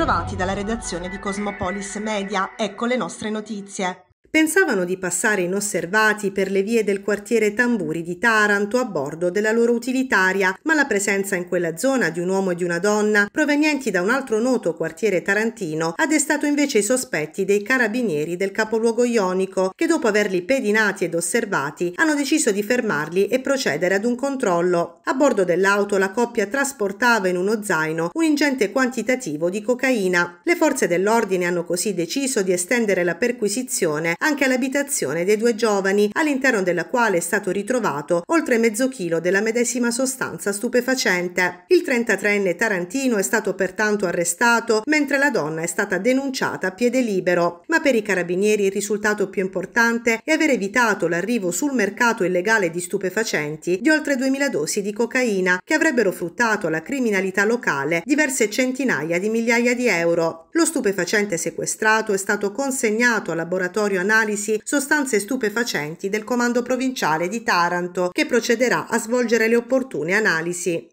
Bentrovati dalla redazione di Cosmopolis Media, ecco le nostre notizie. Pensavano di passare inosservati per le vie del quartiere Tamburi di Taranto a bordo della loro utilitaria, ma la presenza in quella zona di un uomo e di una donna provenienti da un altro noto quartiere tarantino ha destato invece i sospetti dei carabinieri del capoluogo ionico, che dopo averli pedinati ed osservati hanno deciso di fermarli e procedere ad un controllo. A bordo dell'auto la coppia trasportava in uno zaino un ingente quantitativo di cocaina. Le forze dell'ordine hanno così deciso di estendere la perquisizione anche all'abitazione dei due giovani, all'interno della quale è stato ritrovato oltre mezzo chilo della medesima sostanza stupefacente. Il 33enne Tarantino è stato pertanto arrestato, mentre la donna è stata denunciata a piede libero. Ma per i carabinieri il risultato più importante è aver evitato l'arrivo sul mercato illegale di stupefacenti di oltre 2000 dosi di cocaina che avrebbero fruttato alla criminalità locale diverse centinaia di migliaia di euro. Lo stupefacente sequestrato è stato consegnato al laboratorio analisi sostanze stupefacenti del comando provinciale di Taranto che procederà a svolgere le opportune analisi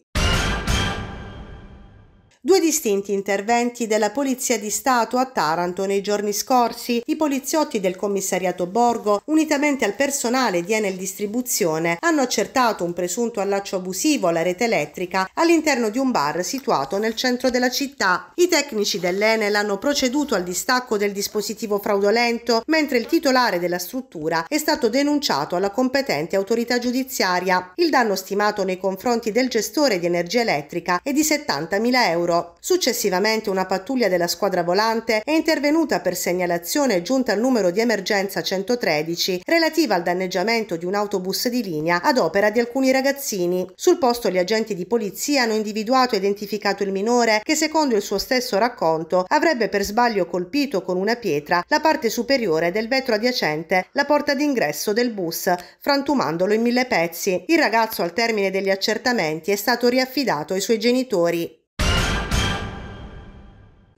due distinti interventi della Polizia di Stato a Taranto nei giorni scorsi, i poliziotti del commissariato Borgo, unitamente al personale di Enel Distribuzione, hanno accertato un presunto allaccio abusivo alla rete elettrica all'interno di un bar situato nel centro della città. I tecnici dell'Enel hanno proceduto al distacco del dispositivo fraudolento, mentre il titolare della struttura è stato denunciato alla competente autorità giudiziaria. Il danno stimato nei confronti del gestore di energia elettrica è di 70.000 euro Successivamente una pattuglia della squadra volante è intervenuta per segnalazione giunta al numero di emergenza 113 relativa al danneggiamento di un autobus di linea ad opera di alcuni ragazzini. Sul posto gli agenti di polizia hanno individuato e identificato il minore che secondo il suo stesso racconto avrebbe per sbaglio colpito con una pietra la parte superiore del vetro adiacente la porta d'ingresso del bus, frantumandolo in mille pezzi. Il ragazzo al termine degli accertamenti è stato riaffidato ai suoi genitori.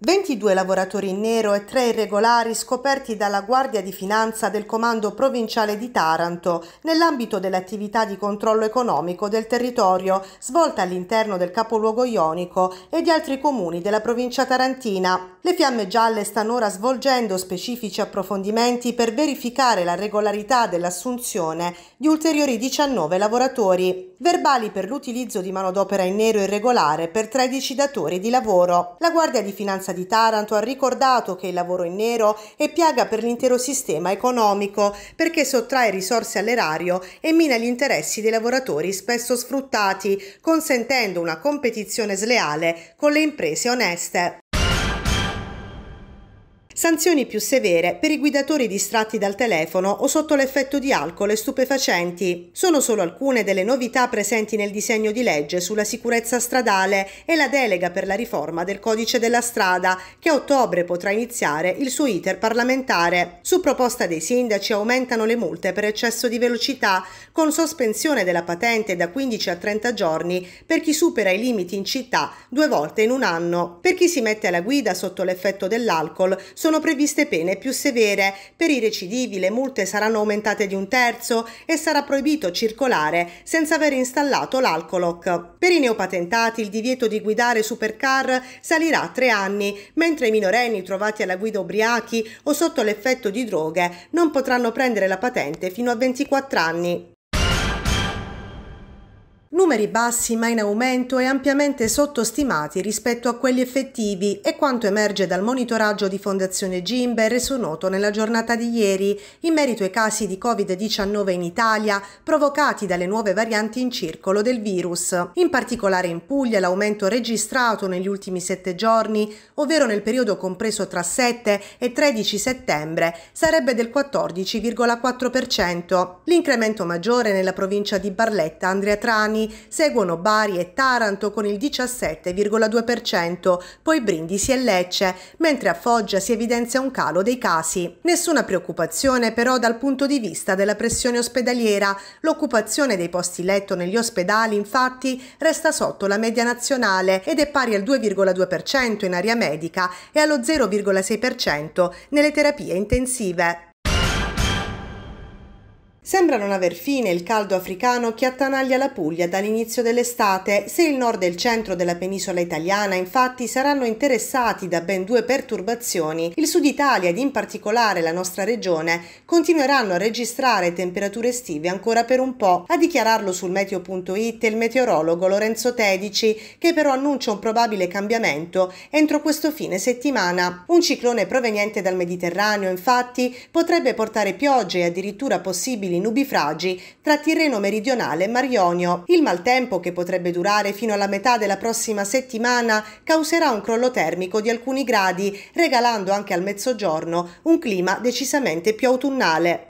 22 lavoratori in nero e 3 irregolari scoperti dalla Guardia di Finanza del Comando Provinciale di Taranto nell'ambito dell'attività di controllo economico del territorio svolta all'interno del capoluogo ionico e di altri comuni della provincia tarantina. Le fiamme gialle stanno ora svolgendo specifici approfondimenti per verificare la regolarità dell'assunzione di ulteriori 19 lavoratori, verbali per l'utilizzo di manodopera in nero irregolare per 13 datori di lavoro. La Guardia di Finanza Finanza di Taranto ha ricordato che il lavoro in nero è piaga per l'intero sistema economico perché sottrae risorse all'erario e mina gli interessi dei lavoratori spesso sfruttati, consentendo una competizione sleale con le imprese oneste sanzioni più severe per i guidatori distratti dal telefono o sotto l'effetto di alcol e stupefacenti. Sono solo alcune delle novità presenti nel disegno di legge sulla sicurezza stradale e la delega per la riforma del codice della strada che a ottobre potrà iniziare il suo iter parlamentare. Su proposta dei sindaci aumentano le multe per eccesso di velocità con sospensione della patente da 15 a 30 giorni per chi supera i limiti in città due volte in un anno. Per chi si mette alla guida sotto l'effetto dell'alcol sono sono previste pene più severe. Per i recidivi le multe saranno aumentate di un terzo e sarà proibito circolare senza aver installato l'alcoloc. Per i neopatentati il divieto di guidare supercar salirà a tre anni, mentre i minorenni trovati alla guida ubriachi o sotto l'effetto di droghe non potranno prendere la patente fino a 24 anni numeri bassi ma in aumento e ampiamente sottostimati rispetto a quelli effettivi e quanto emerge dal monitoraggio di Fondazione Gimbe reso noto nella giornata di ieri in merito ai casi di Covid-19 in Italia provocati dalle nuove varianti in circolo del virus. In particolare in Puglia l'aumento registrato negli ultimi sette giorni, ovvero nel periodo compreso tra 7 e 13 settembre, sarebbe del 14,4%. L'incremento maggiore nella provincia di Barletta, Andrea Trani, seguono Bari e Taranto con il 17,2%, poi Brindisi e Lecce, mentre a Foggia si evidenzia un calo dei casi. Nessuna preoccupazione però dal punto di vista della pressione ospedaliera, l'occupazione dei posti letto negli ospedali infatti resta sotto la media nazionale ed è pari al 2,2% in area medica e allo 0,6% nelle terapie intensive. Sembra non aver fine il caldo africano che attanaglia la Puglia dall'inizio dell'estate. Se il nord e il centro della penisola italiana infatti saranno interessati da ben due perturbazioni, il sud Italia ed in particolare la nostra regione continueranno a registrare temperature estive ancora per un po', a dichiararlo sul meteo.it il meteorologo Lorenzo Tedici, che però annuncia un probabile cambiamento entro questo fine settimana. Un ciclone proveniente dal Mediterraneo infatti potrebbe portare piogge e addirittura possibili nubifragi tra Tirreno meridionale e Marionio. Il maltempo, che potrebbe durare fino alla metà della prossima settimana, causerà un crollo termico di alcuni gradi, regalando anche al mezzogiorno un clima decisamente più autunnale.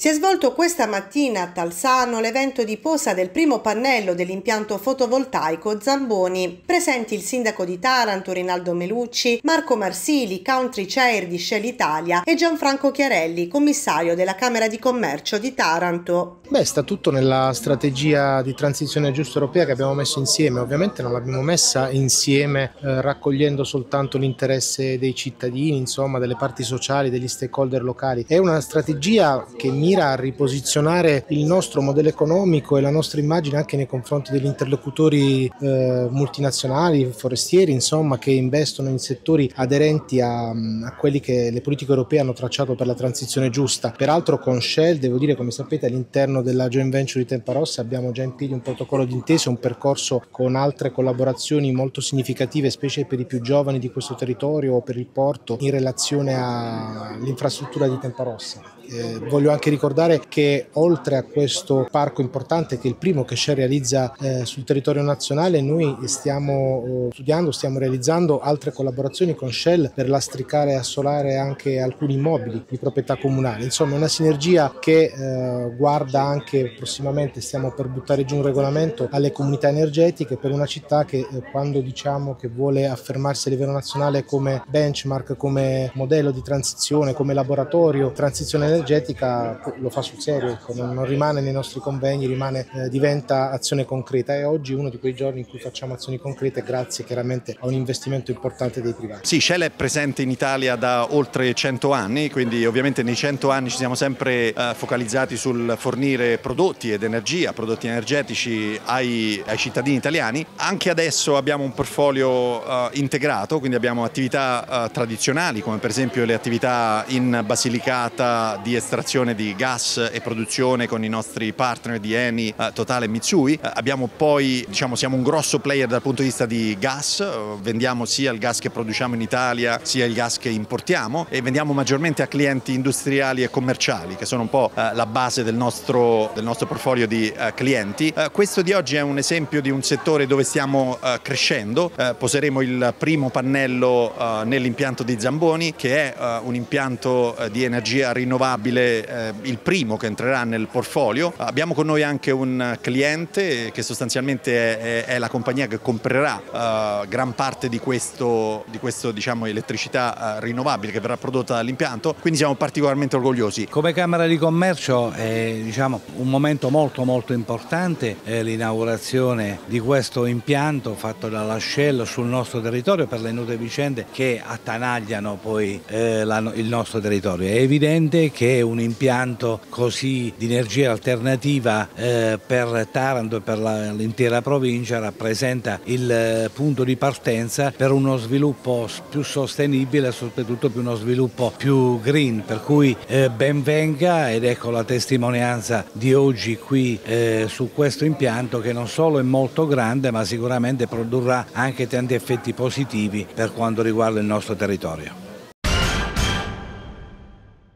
Si è svolto questa mattina a Talsano l'evento di posa del primo pannello dell'impianto fotovoltaico Zamboni. Presenti il sindaco di Taranto Rinaldo Melucci, Marco Marsili, country chair di Shell Italia e Gianfranco Chiarelli, commissario della Camera di Commercio di Taranto. Beh, sta tutto nella strategia di transizione giusta europea che abbiamo messo insieme. Ovviamente non l'abbiamo messa insieme eh, raccogliendo soltanto l'interesse dei cittadini, insomma, delle parti sociali, degli stakeholder locali. È una strategia che mi mira a riposizionare il nostro modello economico e la nostra immagine anche nei confronti degli interlocutori eh, multinazionali, forestieri, insomma, che investono in settori aderenti a, mm, a, quelli che le politiche europee hanno tracciato per la transizione giusta. Peraltro con Shell, devo dire, come sapete, all'interno della joint venture di Tempa Rossa abbiamo già in piedi un protocollo d'intesa, un percorso con altre collaborazioni molto significative, specie per i più giovani di questo territorio o per il porto, in relazione all'infrastruttura di Temparossa. Eh, voglio anche ricordare che oltre a questo parco importante, che è il primo che Shell realizza eh, sul territorio nazionale, noi stiamo eh, studiando, stiamo realizzando altre collaborazioni con Shell per lastricare e assolare anche alcuni immobili di proprietà comunale. Insomma, una sinergia che eh, guarda anche prossimamente, stiamo per buttare giù un regolamento alle comunità energetiche per una città che eh, quando diciamo che vuole affermarsi a livello nazionale come benchmark, come modello di transizione, come laboratorio transizione energetica, lo fa sul serio, ecco, non, non, rimane nei nostri convegni, rimane, eh, diventa azione concreta e oggi è uno di quei giorni in cui facciamo azioni concrete grazie chiaramente a un investimento importante dei privati. Sì, Shell è presente in Italia da oltre 100 anni, quindi ovviamente nei 100 anni ci siamo sempre eh, focalizzati sul fornire prodotti ed energia, prodotti energetici ai, ai cittadini italiani. Anche adesso abbiamo un portfolio eh, integrato, quindi abbiamo attività eh, tradizionali come per esempio le attività in Basilicata di estrazione di gas e produzione con i nostri partner di Eni, eh, Totale e Mitsui. Eh, abbiamo poi, diciamo, siamo un grosso player dal punto di vista di gas, eh, vendiamo sia il gas che produciamo in Italia sia il gas che importiamo e vendiamo maggiormente a clienti industriali e commerciali che sono un po' la base del nostro, del nostro portfolio di clienti. questo di oggi è un esempio di un settore dove stiamo crescendo, poseremo il primo pannello nell'impianto di Zamboni che è un impianto di energia rinnovabile il primo che entrerà nel portfolio. Abbiamo con noi anche un cliente che sostanzialmente è, è la compagnia che comprerà uh, gran parte di questo, di questo diciamo, elettricità uh, rinnovabile che verrà prodotta dall'impianto, quindi siamo particolarmente orgogliosi. Come Camera di Commercio è diciamo, un momento molto molto importante, l'inaugurazione di questo impianto fatto dalla Shell sul nostro territorio per le note vicende che attanagliano poi eh, la, il nostro territorio. È evidente che è un impianto impianto così di energia alternativa eh, per Taranto e per l'intera provincia rappresenta il eh, punto di partenza per uno sviluppo più sostenibile e soprattutto per uno sviluppo più green, per cui eh, ben venga ed ecco la testimonianza di oggi qui eh, su questo impianto che non solo è molto grande ma sicuramente produrrà anche tanti effetti positivi per quanto riguarda il nostro territorio.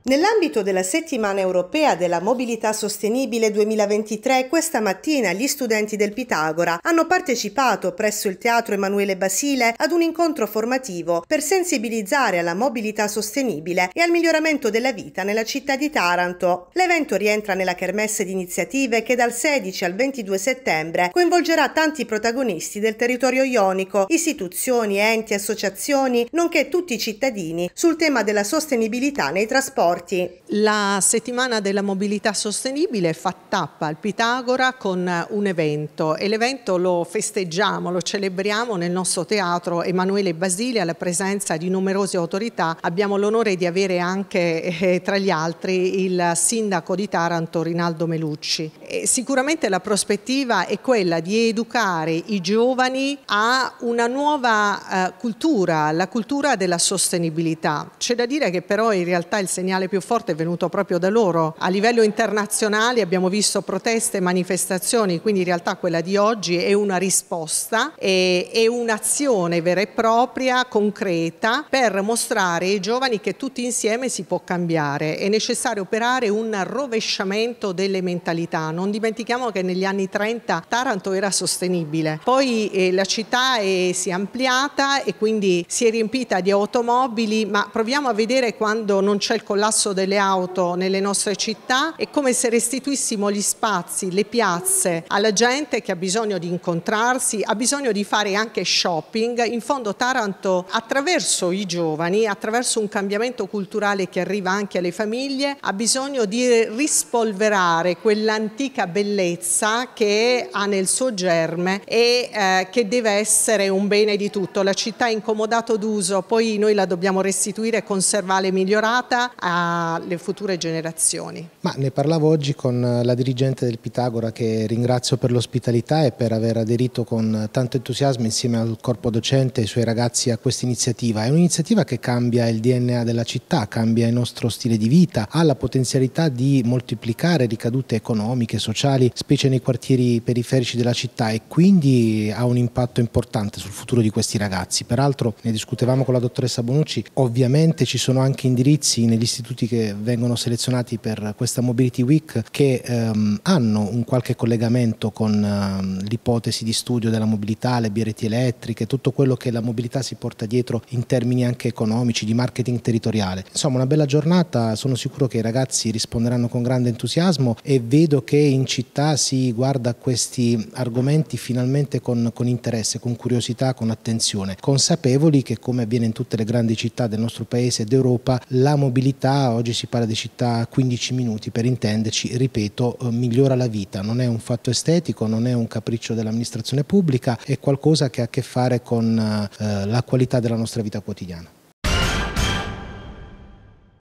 Nell'ambito della settimana europea della mobilità sostenibile 2023, questa mattina gli studenti del Pitagora hanno partecipato presso il Teatro Emanuele Basile ad un incontro formativo per sensibilizzare alla mobilità sostenibile e al miglioramento della vita nella città di Taranto. L'evento rientra nella kermesse di iniziative che dal 16 al 22 settembre coinvolgerà tanti protagonisti del territorio ionico, istituzioni, enti, associazioni, nonché tutti i cittadini sul tema della sostenibilità nei trasporti rapporti. La settimana della mobilità sostenibile fa tappa al Pitagora con un evento e l'evento lo festeggiamo, lo celebriamo nel nostro teatro Emanuele Basilia, alla presenza di numerose autorità. Abbiamo l'onore di avere anche eh, tra gli altri il sindaco di Taranto Rinaldo Melucci. E sicuramente la prospettiva è quella di educare i giovani a una nuova eh, cultura, la cultura della sostenibilità. C'è da dire che però in realtà il segnale segnale più forte è venuto proprio da loro. A livello internazionale abbiamo visto proteste e manifestazioni, quindi in realtà quella di oggi è una risposta, è, è un'azione vera e propria, concreta, per mostrare ai giovani che tutti insieme si può cambiare. È necessario operare un rovesciamento delle mentalità. Non dimentichiamo che negli anni 30 Taranto era sostenibile, poi eh, la città è, si è ampliata e quindi si è riempita di automobili, ma proviamo a vedere quando non c'è il collasso passo delle auto nelle nostre città, è come se restituissimo gli spazi, le piazze alla gente che ha bisogno di incontrarsi, ha bisogno di fare anche shopping. In fondo Taranto attraverso i giovani, attraverso un cambiamento culturale che arriva anche alle famiglie, ha bisogno di rispolverare quell'antica bellezza che ha nel suo germe e eh, che deve essere un bene di tutto. La città è incomodato d'uso, poi noi la dobbiamo restituire, conservare, e migliorata, alle future generazioni. Ma ne parlavo oggi con eh, la dirigente del Pitagora che ringrazio per l'ospitalità e per aver aderito con tanto entusiasmo insieme al corpo docente e ai suoi ragazzi a questa iniziativa. È un'iniziativa che cambia il DNA della città, cambia il nostro stile di vita, ha la potenzialità di moltiplicare ricadute economiche, sociali, specie nei quartieri periferici della città e quindi ha un impatto importante sul futuro di questi ragazzi. Peraltro ne discutevamo con la dottoressa Bonucci, ovviamente ci sono anche indirizzi negli istituti istituti che vengono selezionati per questa Mobility Week che ehm, hanno un qualche collegamento con ehm, l'ipotesi di studio della mobilità, le BRT elettriche, tutto quello che la mobilità si porta dietro in termini anche economici, di marketing territoriale. Insomma una bella giornata, sono sicuro che i ragazzi risponderanno con grande entusiasmo e vedo che in città si guarda questi argomenti finalmente con, con interesse, con curiosità, con attenzione, consapevoli che come avviene in tutte le grandi città del nostro paese ed Europa la mobilità oggi si parla di città 15 minuti per intenderci, ripeto, eh, migliora la vita, non è un fatto estetico, non è un capriccio dell'amministrazione pubblica, è qualcosa che ha a che fare con eh, la qualità della nostra vita quotidiana.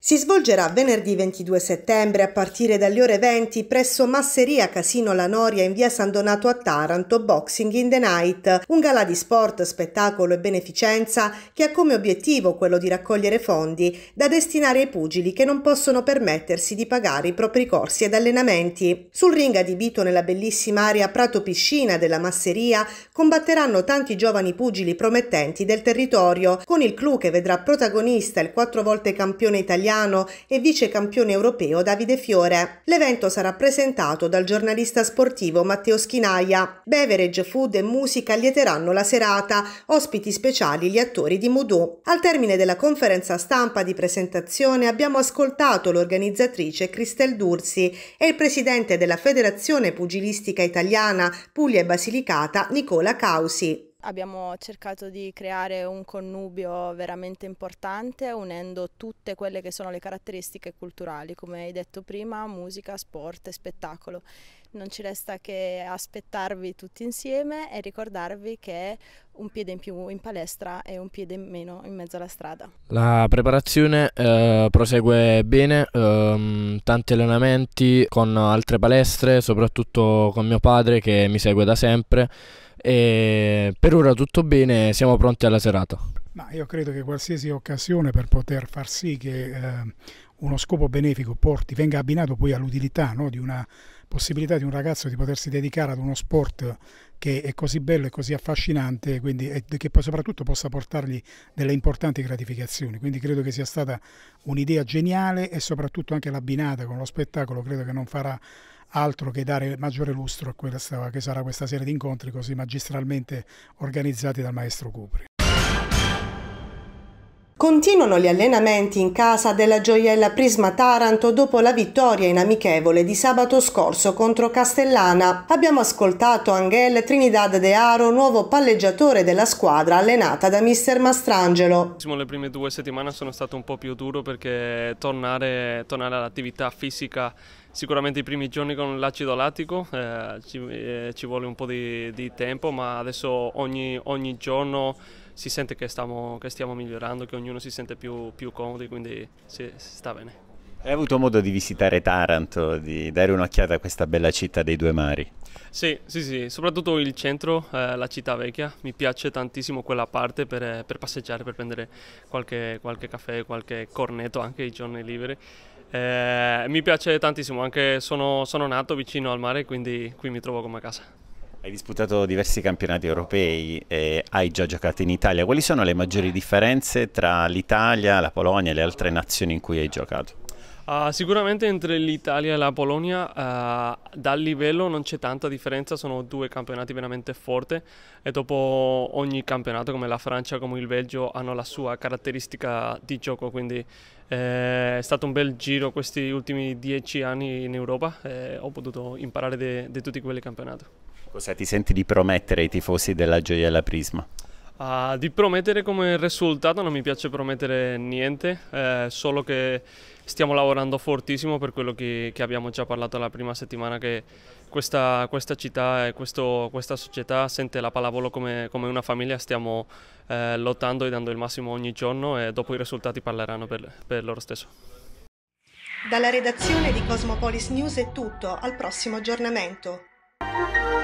Si svolgerà venerdì 22 settembre a partire dalle ore 20 presso Masseria Casino La Noria in via San Donato a Taranto Boxing in the Night, un gala di sport, spettacolo e beneficenza che ha come obiettivo quello di raccogliere fondi da destinare ai pugili che non possono permettersi di pagare i propri corsi ed allenamenti. Sul ring adibito nella bellissima area Prato Piscina della Masseria combatteranno tanti giovani pugili promettenti del territorio, con il clou che vedrà protagonista il quattro volte campione italiano Milano e vice campione europeo Davide Fiore. L'evento sarà presentato dal giornalista sportivo Matteo Schinaia. Beverage, food e musica lieteranno la serata, ospiti speciali gli attori di Moodoo. Al termine della conferenza stampa di presentazione abbiamo ascoltato l'organizzatrice Christelle Dursi e il presidente della Federazione Pugilistica Italiana Puglia e Basilicata Nicola Causi. Abbiamo cercato di creare un connubio veramente importante unendo tutte quelle che sono le caratteristiche culturali, come hai detto prima, musica, sport e spettacolo. Non ci resta che aspettarvi tutti insieme e ricordarvi che un piede in più in palestra e un piede in meno in mezzo alla strada. La preparazione eh, prosegue bene, ehm, tanti allenamenti con altre palestre, soprattutto con mio padre che mi segue da sempre. E per ora tutto bene, siamo pronti alla serata. Ma io credo che qualsiasi occasione per poter far sì che eh, uno scopo benefico porti, venga abbinato poi all'utilità no? di una possibilità di un ragazzo di potersi dedicare ad uno sport che è così bello e così affascinante quindi, e che soprattutto possa portargli delle importanti gratificazioni. Quindi credo che sia stata un'idea geniale e soprattutto anche l'abbinata con lo spettacolo credo che non farà altro che dare maggiore lustro a quella che sarà questa serie di incontri così magistralmente organizzati dal maestro Cupri. Continuano gli allenamenti in casa della gioiella Prisma Taranto dopo la vittoria in amichevole di sabato scorso contro Castellana. Abbiamo ascoltato Angel Trinidad De Aro, nuovo palleggiatore della squadra allenata da mister Mastrangelo. Le prime due settimane sono state un po' più duro perché tornare, tornare all'attività fisica Sicuramente i primi giorni con l'acido lattico eh, ci, eh, ci, vuole un po' di, di tempo, ma adesso ogni, ogni, giorno si sente che stiamo, che stiamo migliorando, che ognuno si sente più, più comodi, quindi si, si sta bene. Hai avuto modo di visitare Taranto, di dare un'occhiata a questa bella città dei due mari? Sì, sì, sì, soprattutto il centro, eh, la città vecchia, mi piace tantissimo quella parte per, eh, per passeggiare, per prendere qualche, qualche caffè, qualche cornetto anche i giorni liberi. Eh, mi piace tantissimo, anche sono, sono nato vicino al mare, quindi qui mi trovo come a casa. Hai disputato diversi campionati europei e hai già giocato in Italia. Quali sono le maggiori differenze tra l'Italia, la Polonia e le altre nazioni in cui hai giocato? Uh, sicuramente entre l'Italia e la Polonia uh, dal livello non c'è tanta differenza, sono due campionati veramente forti e dopo ogni campionato come la Francia, come il Belgio hanno la sua caratteristica di gioco, quindi eh, è stato un bel giro questi ultimi dieci anni in Europa e ho potuto imparare di tutti quelli campionati. Cosa ti senti di promettere ai tifosi della Gioiella Prisma? Uh, di promettere come risultato non mi piace promettere niente, eh, solo che stiamo lavorando fortissimo per quello che, che, abbiamo già parlato la prima settimana che questa, questa città e questo, questa società sente la pallavolo come, come una famiglia, stiamo eh, lottando e dando il massimo ogni giorno e dopo i risultati parleranno per, per loro stesso. Dalla redazione di Cosmopolis News è tutto, al prossimo aggiornamento.